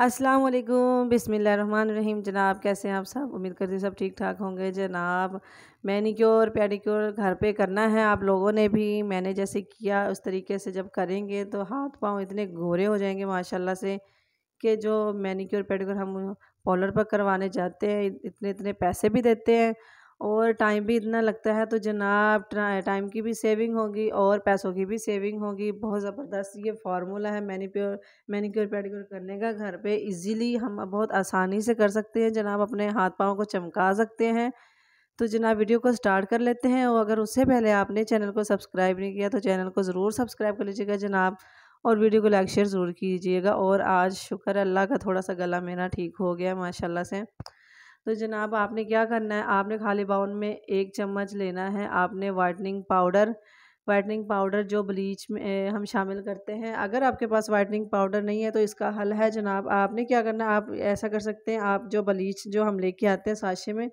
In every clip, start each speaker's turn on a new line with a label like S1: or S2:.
S1: अस्सलाम वालेकुम रहीम जनाब कैसे हैं आप सब उम्मीद करती हूँ सब ठीक ठाक होंगे जनाब मैनीक्योर पेडिक्योर घर पे करना है आप लोगों ने भी मैंने जैसे किया उस तरीके से जब करेंगे तो हाथ पाँव इतने गोरे हो जाएंगे माशाल्लाह से कि जो मैनीक्योर पेडिक्योर हम पॉलर पर करवाने जाते हैं इतने इतने पैसे भी देते हैं और टाइम भी इतना लगता है तो जनाब टाइम की भी सेविंग होगी और पैसों की भी सेविंग होगी बहुत ज़बरदस्त ये फार्मूला है मैनीप्योर मैनीक्योर पेडिक्योर करने का घर पे इजीली हम बहुत आसानी से कर सकते हैं जनाब अपने हाथ पाँव को चमका सकते हैं तो जनाब वीडियो को स्टार्ट कर लेते हैं और अगर उससे पहले आपने चैनल को सब्सक्राइब नहीं किया तो चैनल को ज़रूर सब्सक्राइब कर लीजिएगा जनाब और वीडियो को लाइक शेयर ज़रूर कीजिएगा और आज शुक्र अल्लाह का थोड़ा सा गला मेरा ठीक हो गया माशाल्लाह से तो जनाब आपने क्या करना है आपने खाली बाउन में एक चम्मच लेना है आपने वाइटनिंग पाउडर वाइटनिंग पाउडर जो ब्लीच में हम शामिल करते हैं अगर आपके पास वाइटनिंग पाउडर नहीं है तो इसका हल है जनाब आपने क्या करना है आप ऐसा कर सकते हैं आप जो ब्लीच जो हम लेके आते हैं साशे में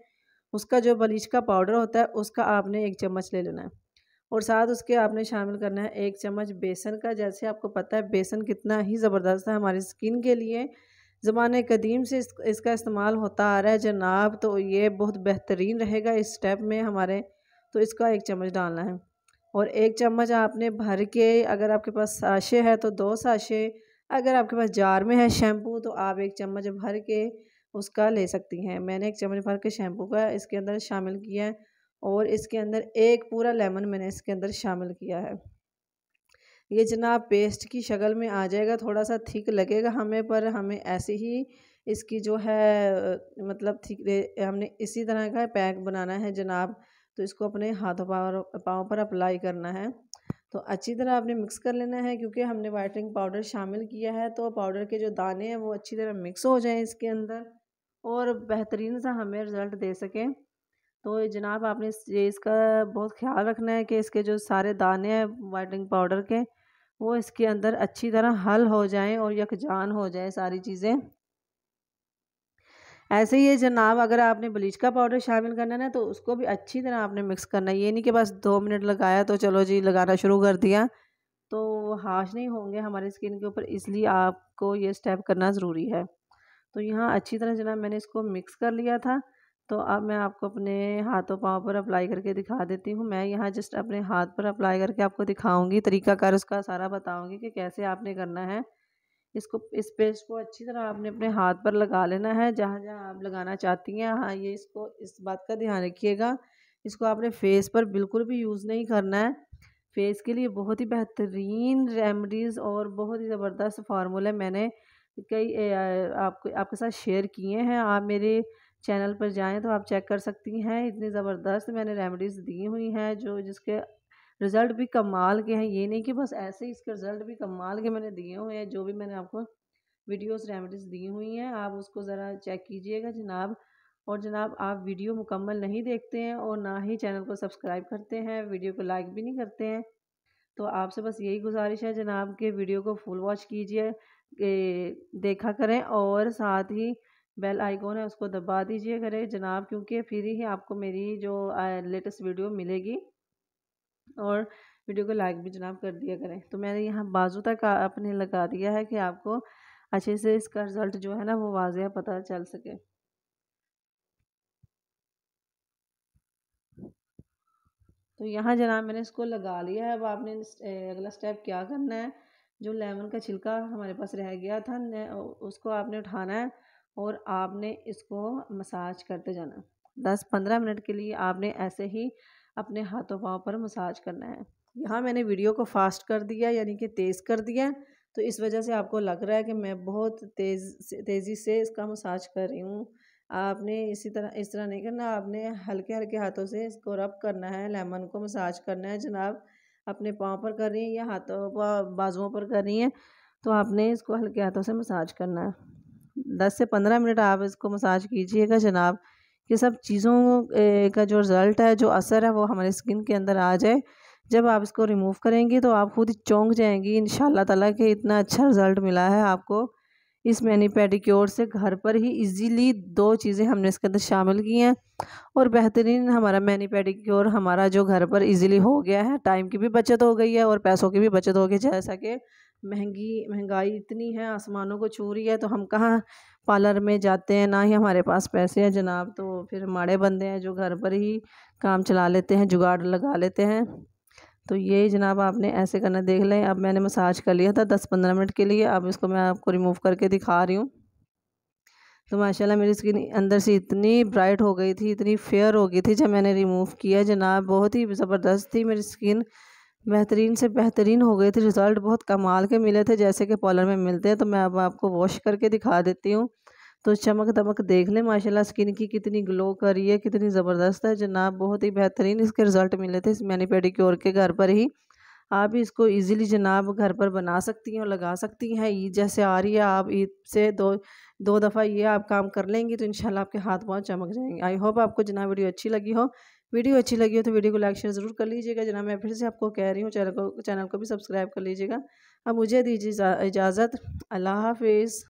S1: उसका जो ब्लीच का पाउडर होता है उसका आपने एक चम्मच ले लेना है और साथ उसके आपने शामिल करना है एक चम्मच बेसन का जैसे आपको पता है बेसन कितना ही ज़बरदस्त है हमारी स्किन के लिए ज़माने कदीम से इस, इसका इस्तेमाल होता आ रहा है जनाब तो ये बहुत बेहतरीन रहेगा इस स्टेप में हमारे तो इसका एक चम्मच डालना है और एक चम्मच आपने भर के अगर आपके पास साशे है तो दो साशे अगर आपके पास जार में है शैम्पू तो आप एक चम्मच भर के उसका ले सकती हैं मैंने एक चम्मच भर के शैम्पू का इसके अंदर शामिल किया है और इसके अंदर एक पूरा लेमन मैंने इसके अंदर शामिल किया है ये जनाब पेस्ट की शक्ल में आ जाएगा थोड़ा सा थिक लगेगा हमें पर हमें ऐसे ही इसकी जो है मतलब थिक हमने इसी तरह का पैक बनाना है जनाब तो इसको अपने हाथों पाँव पाँव पर अप्लाई करना है तो अच्छी तरह आपने मिक्स कर लेना है क्योंकि हमने वाइटनिंग पाउडर शामिल किया है तो पाउडर के जो दाने हैं वो अच्छी तरह मिक्स हो जाएँ इसके अंदर और बेहतरीन सा हमें रिज़ल्ट दे सकें तो जनाब आपने ये इसका बहुत ख्याल रखना है कि इसके जो सारे दाने हैं वाइटनिंग पाउडर के वो इसके अंदर अच्छी तरह हल हो जाए और यकजान हो जाए सारी चीज़ें ऐसे ही है जनाब अगर आपने ब्लीच का पाउडर शामिल करना है ना तो उसको भी अच्छी तरह आपने मिक्स करना है ये नहीं कि बस दो मिनट लगाया तो चलो जी लगाना शुरू कर दिया तो हाश नहीं होंगे हमारे स्किन के ऊपर इसलिए आपको ये स्टेप करना ज़रूरी है तो यहाँ अच्छी तरह जनाब मैंने इसको मिक्स कर लिया था तो अब मैं आपको अपने हाथों पाँव पर अप्लाई करके दिखा देती हूँ मैं यहाँ जस्ट अपने हाथ पर अप्लाई करके आपको दिखाऊँगी तरीकाकार उसका सारा बताऊँगी कि कैसे आपने करना है इसको इस पेस्ट को अच्छी तरह आपने अपने हाथ पर लगा लेना है जहाँ जहाँ आप लगाना चाहती हैं हाँ ये इसको इस बात का ध्यान रखिएगा इसको आपने फेस पर बिल्कुल भी यूज़ नहीं करना है फेस के लिए बहुत ही बेहतरीन रेमडीज़ और बहुत ही ज़बरदस्त फार्मूले मैंने कई आपको आपके साथ शेयर किए हैं आप मेरे चैनल पर जाएँ तो आप चेक कर सकती हैं इतनी ज़बरदस्त मैंने रेमडीज़ दी हुई हैं जो जिसके रिज़ल्ट भी कमाल के हैं ये नहीं कि बस ऐसे ही इसके रिज़ल्ट भी कमाल के मैंने दिए हुए हैं जो भी मैंने आपको वीडियोस रेमडीज़ दी हुई हैं आप उसको ज़रा चेक कीजिएगा जनाब और जनाब आप वीडियो मुकम्मल नहीं देखते हैं और ना ही चैनल को सब्सक्राइब करते हैं वीडियो को लाइक भी नहीं करते हैं तो आपसे बस यही गुजारिश है जनाब के वीडियो को फुल वॉच कीजिए देखा करें और साथ ही बेल आइकॉन है उसको दबा दीजिए करे जनाब क्योंकि फिर ही आपको मेरी जो लेटेस्ट वीडियो मिलेगी और वीडियो को लाइक भी जनाब कर दिया करें तो मैंने यहाँ बाजू तक अपने लगा दिया है कि आपको अच्छे से इसका रिज़ल्ट जो है ना वो वाजह पता चल सके तो यहाँ जनाब मैंने इसको लगा लिया है अब आपने अगला स्टेप क्या करना है जो लेमन का छिलका हमारे पास रह गया था उसको आपने उठाना है और आपने इसको मसाज करते जाना दस पंद्रह मिनट के लिए आपने ऐसे ही अपने हाथों पाँव पर मसाज करना है यहाँ मैंने वीडियो को फास्ट कर दिया यानी कि तेज़ कर दिया तो इस वजह से आपको लग रहा है कि मैं बहुत तेज़ तेज़ी से इसका मसाज कर रही हूँ आपने इसी तरह इस तरह नहीं करना आपने हल्के हल्के हाथों से इसको रब करना है लेमन को मसाज करना है जनाब अपने पाँव पर कर रही हैं या हाथों बाजुओं पर कर रही हैं तो आपने इसको हल्के हाथों से मसाज करना है दस से पंद्रह मिनट आप इसको मसाज कीजिएगा जनाब कि सब चीज़ों का जो रिज़ल्ट है जो असर है वो हमारे स्किन के अंदर आ जाए जब आप इसको रिमूव करेंगी तो आप खुद चौंक जाएंगी इन ताला के इतना अच्छा रिज़ल्ट मिला है आपको इस मैनी पेडिक्योर से घर पर ही इजीली दो चीज़ें हमने इसके अंदर शामिल की हैं और बेहतरीन हमारा मैनी पेडिक्योर हमारा जो घर पर इजीली हो गया है टाइम की भी बचत हो गई है और पैसों की भी बचत हो गई जैसा कि महंगी महंगाई इतनी है आसमानों को छू रही है तो हम कहाँ पार्लर में जाते हैं ना ही हमारे पास पैसे हैं जनाब तो फिर माड़े बंदे हैं जो घर पर ही काम चला लेते हैं जुगाड़ लगा लेते हैं तो ये जनाब आपने ऐसे करना देख लें अब मैंने मसाज कर लिया था दस पंद्रह मिनट के लिए अब इसको मैं आपको रिमूव करके दिखा रही हूँ तो माशाल्लाह मेरी स्किन अंदर से इतनी ब्राइट हो गई थी इतनी फेयर हो गई थी जब मैंने रिमूव किया जनाब बहुत ही ज़बरदस्त थी मेरी स्किन बेहतरीन से बेहतरीन हो गए थे रिज़ल्ट बहुत कमाल के मिले थे जैसे कि पॉलर में मिलते हैं तो मैं अब आपको वॉश करके दिखा देती हूँ तो चमक दमक देख लें माशाल्लाह स्किन की कितनी ग्लो करी है कितनी ज़बरदस्त है जनाब बहुत ही बेहतरीन इसके रिज़ल्ट मिले थे इस मैनी पेडी के घर पर ही आप इसको इजीली जनाब घर पर बना सकती हैं और लगा सकती हैं ईद जैसे आ रही है आप ईद से दो दो दफ़ा ये आप काम कर लेंगी तो इन आपके हाथ बहुत चमक जाएंगे आई होप आपको जनाब वीडियो अच्छी लगी हो वीडियो अच्छी लगी हो तो वीडियो को लाइक शेयर ज़रूर कर लीजिएगा जनाब मैं फिर से आपको कह रही हूँ चैनल को चैनल को भी सब्सक्राइब कर लीजिएगा अब मुझे दीजिए इजाज़त अल्लाह हाफिज़